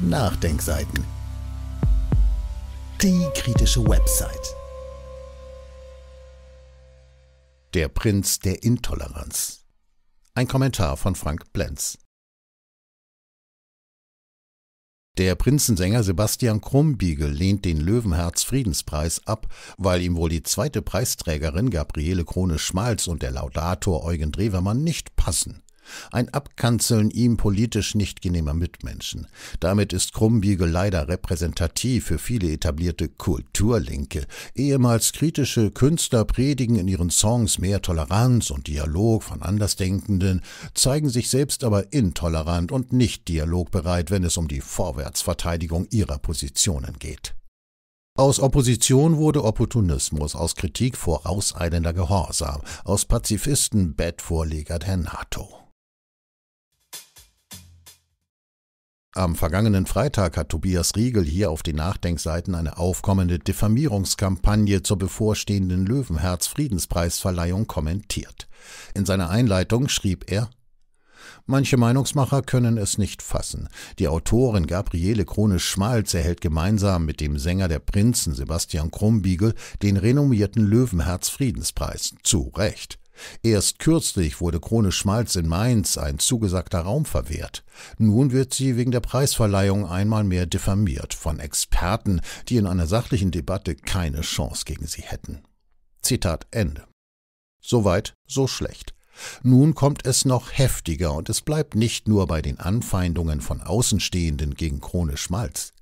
Nachdenkseiten. Die kritische Website. Der Prinz der Intoleranz. Ein Kommentar von Frank Blenz. Der Prinzensänger Sebastian Krumbiegel lehnt den Löwenherz Friedenspreis ab, weil ihm wohl die zweite Preisträgerin Gabriele Krone Schmalz und der Laudator Eugen Drewermann nicht passen. Ein Abkanzeln ihm politisch nicht genehmer Mitmenschen. Damit ist Krummbiegel leider repräsentativ für viele etablierte Kulturlinke. Ehemals kritische Künstler predigen in ihren Songs mehr Toleranz und Dialog von Andersdenkenden, zeigen sich selbst aber intolerant und nicht dialogbereit, wenn es um die Vorwärtsverteidigung ihrer Positionen geht. Aus Opposition wurde Opportunismus, aus Kritik vorauseilender Gehorsam, aus Pazifisten Bettvorleger der NATO. Am vergangenen Freitag hat Tobias Riegel hier auf den Nachdenkseiten eine aufkommende Diffamierungskampagne zur bevorstehenden Löwenherz Friedenspreisverleihung kommentiert. In seiner Einleitung schrieb er Manche Meinungsmacher können es nicht fassen. Die Autorin Gabriele Krone-Schmalz erhält gemeinsam mit dem Sänger der Prinzen Sebastian Krumbiegel den renommierten Löwenherz Friedenspreis. Zu Recht. Erst kürzlich wurde Krone Schmalz in Mainz ein zugesagter Raum verwehrt. Nun wird sie wegen der Preisverleihung einmal mehr diffamiert von Experten, die in einer sachlichen Debatte keine Chance gegen sie hätten. Zitat Ende. Soweit, so schlecht. Nun kommt es noch heftiger und es bleibt nicht nur bei den Anfeindungen von Außenstehenden gegen Krone Schmalz.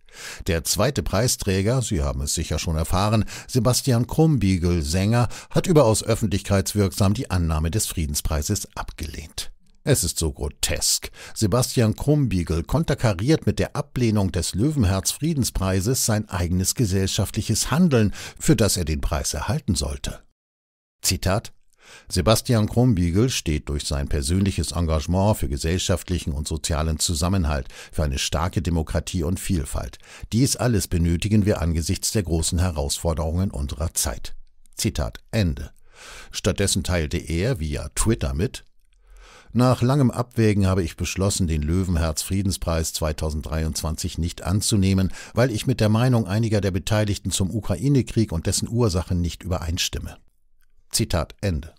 Der zweite Preisträger, Sie haben es sicher schon erfahren, Sebastian Krumbiegel, Sänger, hat überaus öffentlichkeitswirksam die Annahme des Friedenspreises abgelehnt. Es ist so grotesk. Sebastian Krumbiegel konterkariert mit der Ablehnung des Löwenherz Friedenspreises sein eigenes gesellschaftliches Handeln, für das er den Preis erhalten sollte. Zitat Sebastian Krumbiegel steht durch sein persönliches Engagement für gesellschaftlichen und sozialen Zusammenhalt, für eine starke Demokratie und Vielfalt. Dies alles benötigen wir angesichts der großen Herausforderungen unserer Zeit. Zitat Ende. Stattdessen teilte er via Twitter mit, nach langem Abwägen habe ich beschlossen, den Löwenherz Friedenspreis 2023 nicht anzunehmen, weil ich mit der Meinung einiger der Beteiligten zum Ukraine-Krieg und dessen Ursachen nicht übereinstimme. Zitat Ende.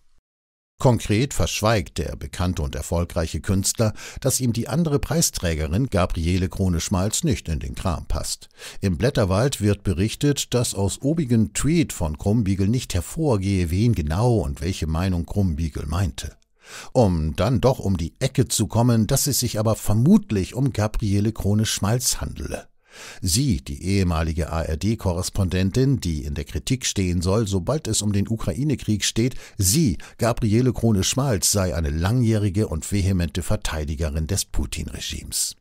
Konkret verschweigt der bekannte und erfolgreiche Künstler, dass ihm die andere Preisträgerin Gabriele Krone-Schmalz nicht in den Kram passt. Im Blätterwald wird berichtet, dass aus obigen Tweet von Krumbiegel nicht hervorgehe, wen genau und welche Meinung Krumbiegel meinte. Um dann doch um die Ecke zu kommen, dass es sich aber vermutlich um Gabriele Krone-Schmalz handele. Sie, die ehemalige ARD-Korrespondentin, die in der Kritik stehen soll, sobald es um den Ukraine-Krieg steht, sie, Gabriele Krone-Schmalz, sei eine langjährige und vehemente Verteidigerin des Putin-Regimes.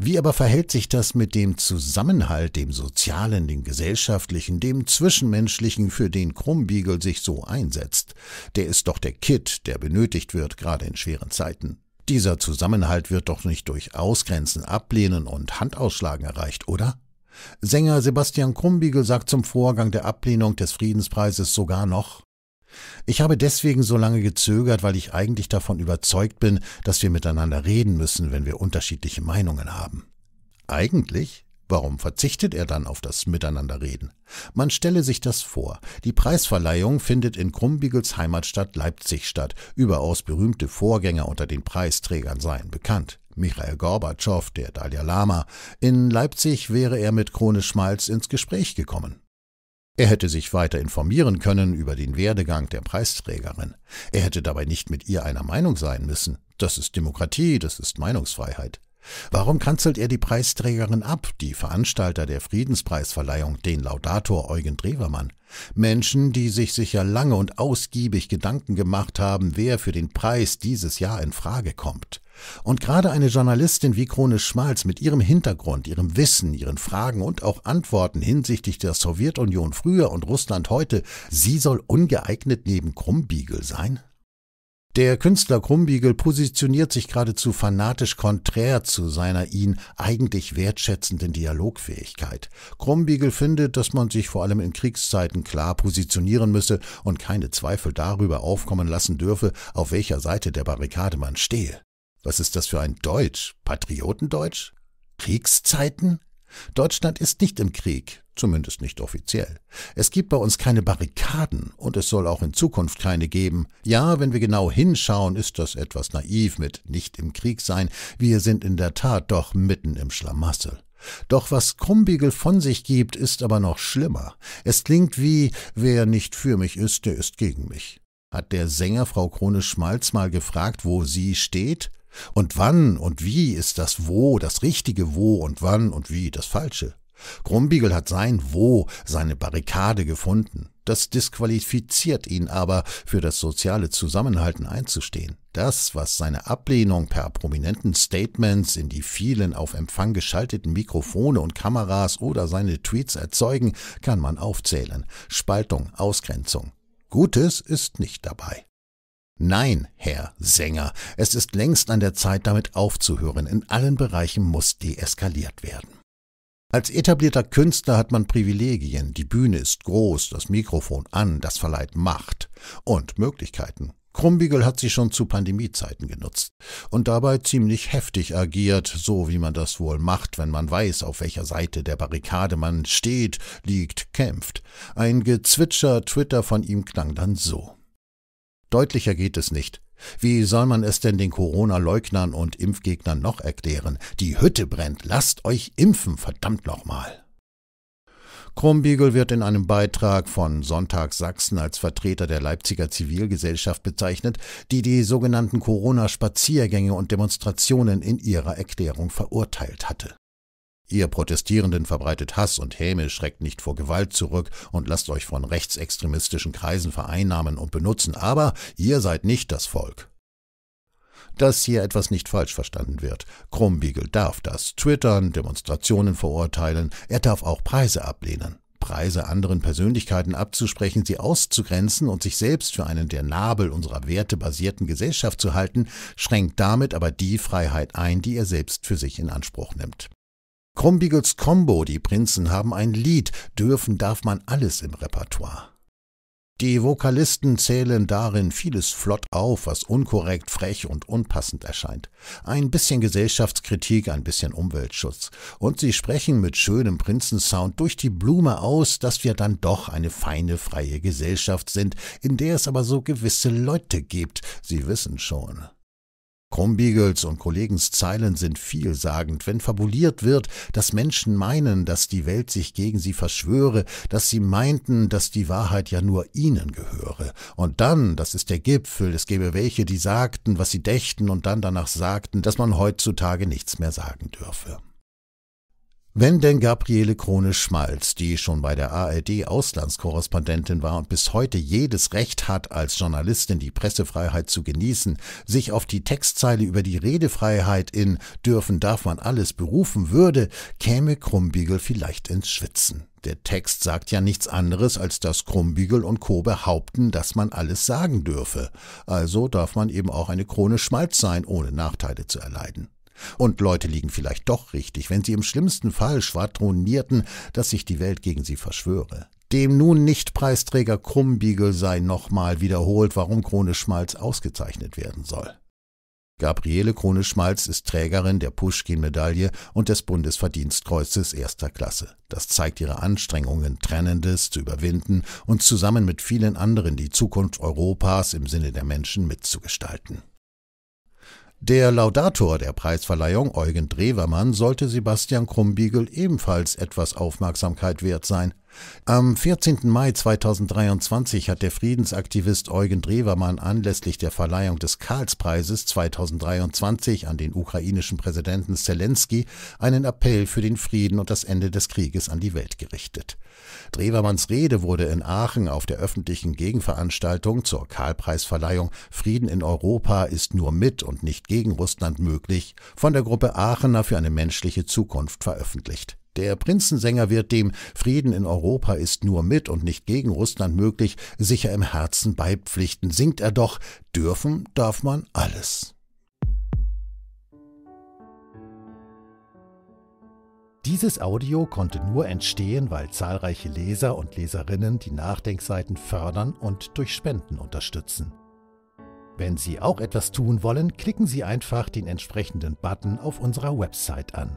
Wie aber verhält sich das mit dem Zusammenhalt, dem sozialen, dem gesellschaftlichen, dem zwischenmenschlichen, für den Krummbiegel sich so einsetzt? Der ist doch der Kitt, der benötigt wird, gerade in schweren Zeiten. Dieser Zusammenhalt wird doch nicht durch Ausgrenzen, Ablehnen und Handausschlagen erreicht, oder? Sänger Sebastian Krumbiegel sagt zum Vorgang der Ablehnung des Friedenspreises sogar noch Ich habe deswegen so lange gezögert, weil ich eigentlich davon überzeugt bin, dass wir miteinander reden müssen, wenn wir unterschiedliche Meinungen haben. Eigentlich? Warum verzichtet er dann auf das Miteinanderreden? Man stelle sich das vor. Die Preisverleihung findet in Krumbiegels Heimatstadt Leipzig statt. Überaus berühmte Vorgänger unter den Preisträgern seien bekannt. Michael Gorbatschow, der Dalai Lama. In Leipzig wäre er mit Krone Schmalz ins Gespräch gekommen. Er hätte sich weiter informieren können über den Werdegang der Preisträgerin. Er hätte dabei nicht mit ihr einer Meinung sein müssen. Das ist Demokratie, das ist Meinungsfreiheit. Warum kanzelt er die Preisträgerin ab, die Veranstalter der Friedenspreisverleihung, den Laudator Eugen Drewermann? Menschen, die sich sicher lange und ausgiebig Gedanken gemacht haben, wer für den Preis dieses Jahr in Frage kommt. Und gerade eine Journalistin wie Krone Schmalz mit ihrem Hintergrund, ihrem Wissen, ihren Fragen und auch Antworten hinsichtlich der Sowjetunion früher und Russland heute, sie soll ungeeignet neben Krummbiegel sein? Der Künstler Krumbiegel positioniert sich geradezu fanatisch konträr zu seiner ihn eigentlich wertschätzenden Dialogfähigkeit. Krumbiegel findet, dass man sich vor allem in Kriegszeiten klar positionieren müsse und keine Zweifel darüber aufkommen lassen dürfe, auf welcher Seite der Barrikade man stehe. Was ist das für ein Deutsch? Patriotendeutsch? Kriegszeiten? Deutschland ist nicht im Krieg. Zumindest nicht offiziell. Es gibt bei uns keine Barrikaden und es soll auch in Zukunft keine geben. Ja, wenn wir genau hinschauen, ist das etwas naiv mit nicht im Krieg sein. Wir sind in der Tat doch mitten im Schlamassel. Doch was Krumbiegel von sich gibt, ist aber noch schlimmer. Es klingt wie, wer nicht für mich ist, der ist gegen mich. Hat der Sänger Frau Krone Schmalz mal gefragt, wo sie steht? Und wann und wie ist das Wo das richtige Wo und wann und wie das falsche? Krumbiegel hat sein Wo, seine Barrikade gefunden. Das disqualifiziert ihn aber, für das soziale Zusammenhalten einzustehen. Das, was seine Ablehnung per prominenten Statements in die vielen auf Empfang geschalteten Mikrofone und Kameras oder seine Tweets erzeugen, kann man aufzählen. Spaltung, Ausgrenzung. Gutes ist nicht dabei. Nein, Herr Sänger, es ist längst an der Zeit, damit aufzuhören. In allen Bereichen muss deeskaliert werden. Als etablierter Künstler hat man Privilegien. Die Bühne ist groß, das Mikrofon an, das verleiht Macht und Möglichkeiten. Krumbiegel hat sie schon zu Pandemiezeiten genutzt und dabei ziemlich heftig agiert, so wie man das wohl macht, wenn man weiß, auf welcher Seite der Barrikade man steht, liegt, kämpft. Ein Gezwitscher Twitter von ihm klang dann so. Deutlicher geht es nicht. Wie soll man es denn den Corona-Leugnern und Impfgegnern noch erklären? Die Hütte brennt, lasst euch impfen, verdammt nochmal. Krummbiegel wird in einem Beitrag von Sonntag Sachsen als Vertreter der Leipziger Zivilgesellschaft bezeichnet, die die sogenannten Corona-Spaziergänge und Demonstrationen in ihrer Erklärung verurteilt hatte. Ihr Protestierenden verbreitet Hass und Häme, schreckt nicht vor Gewalt zurück und lasst euch von rechtsextremistischen Kreisen vereinnahmen und benutzen, aber ihr seid nicht das Volk. Dass hier etwas nicht falsch verstanden wird. Krummbiegel darf das twittern, Demonstrationen verurteilen, er darf auch Preise ablehnen. Preise anderen Persönlichkeiten abzusprechen, sie auszugrenzen und sich selbst für einen der Nabel unserer wertebasierten Gesellschaft zu halten, schränkt damit aber die Freiheit ein, die er selbst für sich in Anspruch nimmt. Krumbigels Combo, die Prinzen haben ein Lied, dürfen darf man alles im Repertoire. Die Vokalisten zählen darin vieles flott auf, was unkorrekt, frech und unpassend erscheint. Ein bisschen Gesellschaftskritik, ein bisschen Umweltschutz. Und sie sprechen mit schönem Prinzensound durch die Blume aus, dass wir dann doch eine feine, freie Gesellschaft sind, in der es aber so gewisse Leute gibt. Sie wissen schon. Krumbiegels und Kollegens Zeilen sind vielsagend, wenn fabuliert wird, dass Menschen meinen, dass die Welt sich gegen sie verschwöre, dass sie meinten, dass die Wahrheit ja nur ihnen gehöre. Und dann, das ist der Gipfel, es gäbe welche, die sagten, was sie dächten und dann danach sagten, dass man heutzutage nichts mehr sagen dürfe. Wenn denn Gabriele Krone-Schmalz, die schon bei der ARD Auslandskorrespondentin war und bis heute jedes Recht hat, als Journalistin die Pressefreiheit zu genießen, sich auf die Textzeile über die Redefreiheit in Dürfen darf man alles berufen würde, käme Krumbiegel vielleicht ins Schwitzen. Der Text sagt ja nichts anderes, als dass Krumbiegel und Co. behaupten, dass man alles sagen dürfe. Also darf man eben auch eine Krone Schmalz sein, ohne Nachteile zu erleiden. Und Leute liegen vielleicht doch richtig, wenn sie im schlimmsten Fall schwadronierten, dass sich die Welt gegen sie verschwöre. Dem nun Nicht-Preisträger Krummbiegel sei nochmal wiederholt, warum Krone Schmalz ausgezeichnet werden soll. Gabriele Krone Schmalz ist Trägerin der Puschkin-Medaille und des Bundesverdienstkreuzes erster Klasse. Das zeigt ihre Anstrengungen, Trennendes zu überwinden und zusammen mit vielen anderen die Zukunft Europas im Sinne der Menschen mitzugestalten. Der Laudator der Preisverleihung, Eugen Drewermann, sollte Sebastian Krumbiegel ebenfalls etwas Aufmerksamkeit wert sein – am 14. Mai 2023 hat der Friedensaktivist Eugen Drewermann anlässlich der Verleihung des Karlspreises 2023 an den ukrainischen Präsidenten Zelensky einen Appell für den Frieden und das Ende des Krieges an die Welt gerichtet. Drewermanns Rede wurde in Aachen auf der öffentlichen Gegenveranstaltung zur Karlpreisverleihung Frieden in Europa ist nur mit und nicht gegen Russland möglich von der Gruppe Aachener für eine menschliche Zukunft veröffentlicht. Der Prinzensänger wird dem Frieden in Europa ist nur mit und nicht gegen Russland möglich sicher im Herzen beipflichten, singt er doch, dürfen darf man alles. Dieses Audio konnte nur entstehen, weil zahlreiche Leser und Leserinnen die Nachdenkseiten fördern und durch Spenden unterstützen. Wenn Sie auch etwas tun wollen, klicken Sie einfach den entsprechenden Button auf unserer Website an.